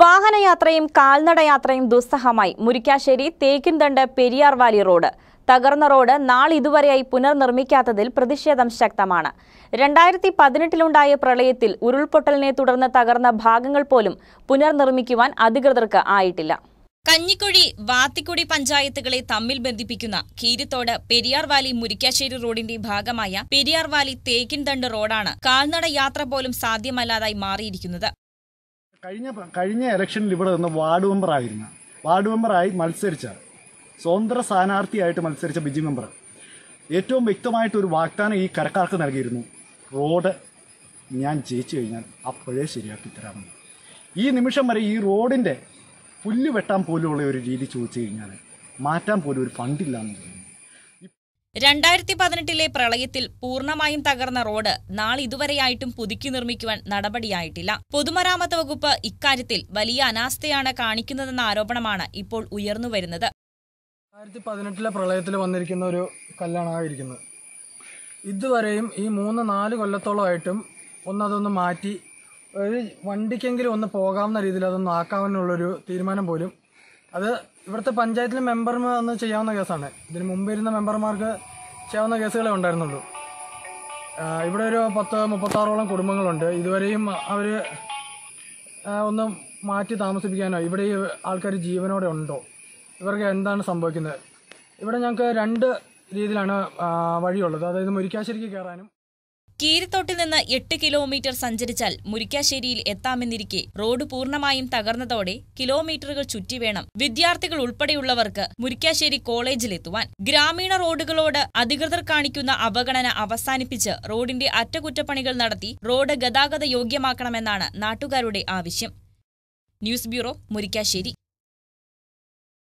വാഹനയാത്രയും കാൽനടയാത്രയും ദുസ്സഹമായി Murikkassery Thekkinthandu Periyar valley road തകർന്ന റോഡ് നാളിതുവരെയായി പുനർനിർമ്മിക്കാത്തതിൽ പ്രതിഷേധം ശക്തമാണ് രണ്ടായിരത്തി പതിനെട്ടിലുണ്ടായ പ്രളയത്തിൽ ഉരുൾപൊട്ടലിനെ തുടർന്ന് തകർന്ന ഭാഗങ്ങൾ പോലും പുനർനിർമ്മിക്കുവാൻ അധികൃതർക്ക് ആയിട്ടില്ല കഞ്ഞിക്കുഴി വാത്തിക്കുടി പഞ്ചായത്തുകളെ തമ്മിൽ ബന്ധിപ്പിക്കുന്ന കീരിത്തോട് പെരിയാർ വാലി മുരിക്കാശ്ശേരി റോഡിന്റെ ഭാഗമായ പെരിയാർ വാലി തേക്കിൻതണ്ട് റോഡാണ് കാൽനട യാത്ര പോലും സാധ്യമല്ലാതായി മാറിയിരിക്കുന്നത് കഴിഞ്ഞ കഴിഞ്ഞ ഇലക്ഷനിൽ ഇവിടെ നിന്ന് വാർഡ് ആയിരുന്നു വാർഡ് മെമ്പറായി മത്സരിച്ച സ്വതന്ത്ര സ്ഥാനാർത്ഥിയായിട്ട് മത്സരിച്ച ബിജി മെമ്പർ ഏറ്റവും വ്യക്തമായിട്ട് ഒരു വാഗ്ദാനം ഈ കരക്കാർക്ക് നൽകിയിരുന്നു റോഡ് ഞാൻ ജയിച്ചു കഴിഞ്ഞാൽ അപ്പോഴേ ശരിയാക്കി തരാമെന്ന് ഈ നിമിഷം വരെ ഈ റോഡിൻ്റെ പുല്ല് വെട്ടാൻ പോലുമുള്ള ഒരു രീതി ചോദിച്ചു കഴിഞ്ഞാൽ മാറ്റാൻ പോലും ഒരു ഫണ്ടില്ലാന്ന് തോന്നുന്നു രണ്ടായിരത്തി പതിനെട്ടിലെ പ്രളയത്തിൽ പൂർണ്ണമായും തകർന്ന റോഡ് നാളിതുവരെയായിട്ടും പുതുക്കി നിർമ്മിക്കുവാൻ നടപടിയായിട്ടില്ല പൊതുമരാമത്ത് വകുപ്പ് ഇക്കാര്യത്തിൽ വലിയ അനാസ്ഥയാണ് കാണിക്കുന്നതെന്ന ആരോപണമാണ് ഇപ്പോൾ ഉയർന്നു വരുന്നത് രണ്ടായിരത്തി പതിനെട്ടിലെ പ്രളയത്തിൽ വന്നിരിക്കുന്ന ഒരു കല്ലാണ് ഇതുവരെയും ഈ മൂന്ന് നാല് കൊല്ലത്തോളമായിട്ടും ഒന്നതൊന്ന് മാറ്റി ഒരു വണ്ടിക്കെങ്കിലും ഒന്ന് പോകാവുന്ന രീതിയിൽ അതൊന്ന് ആക്കാമെന്നുള്ളൊരു തീരുമാനം പോലും അത് ഇവിടുത്തെ പഞ്ചായത്തിലെ മെമ്പർമാർ ചെയ്യാവുന്ന കേസാണ് ഇതിന് മുമ്പ് ഇരുന്ന മെമ്പർമാർക്ക് ചെയ്യാവുന്ന കേസുകളെ ഉണ്ടായിരുന്നുള്ളൂ ഇവിടെ ഒരു പത്ത് മുപ്പത്താറോളം കുടുംബങ്ങളുണ്ട് ഇതുവരെയും അവർ ഒന്ന് മാറ്റി താമസിപ്പിക്കാനോ ഇവിടെ ഈ ആൾക്കാർ ജീവനോടെ ഉണ്ടോ ഇവർക്ക് എന്താണ് സംഭവിക്കുന്നത് ഇവിടെ ഞങ്ങൾക്ക് രണ്ട് രീതിയിലാണ് വഴിയുള്ളത് അതായത് മുരിക്കാശ്ശേരിക്ക് കയറാനും കീരിത്തോട്ടിൽ നിന്ന് എട്ട് കിലോമീറ്റർ സഞ്ചരിച്ചാൽ മുരിക്കാശ്ശേരിയിൽ എത്താമെന്നിരിക്കെ റോഡ് പൂർണ്ണമായും തകർന്നതോടെ കിലോമീറ്ററുകൾ ചുറ്റി വേണം വിദ്യാർത്ഥികൾ ഉൾപ്പെടെയുള്ളവർക്ക് മുരിക്കാശ്ശേരി കോളേജിലെത്തുവാൻ ഗ്രാമീണ റോഡുകളോട് അധികൃതർ കാണിക്കുന്ന അവഗണന അവസാനിപ്പിച്ച് റോഡിന്റെ അറ്റകുറ്റപ്പണികൾ നടത്തി റോഡ് ഗതാഗത യോഗ്യമാക്കണമെന്നാണ് നാട്ടുകാരുടെ ആവശ്യം ന്യൂസ് ബ്യൂറോ മുരിക്കാശ്ശേരി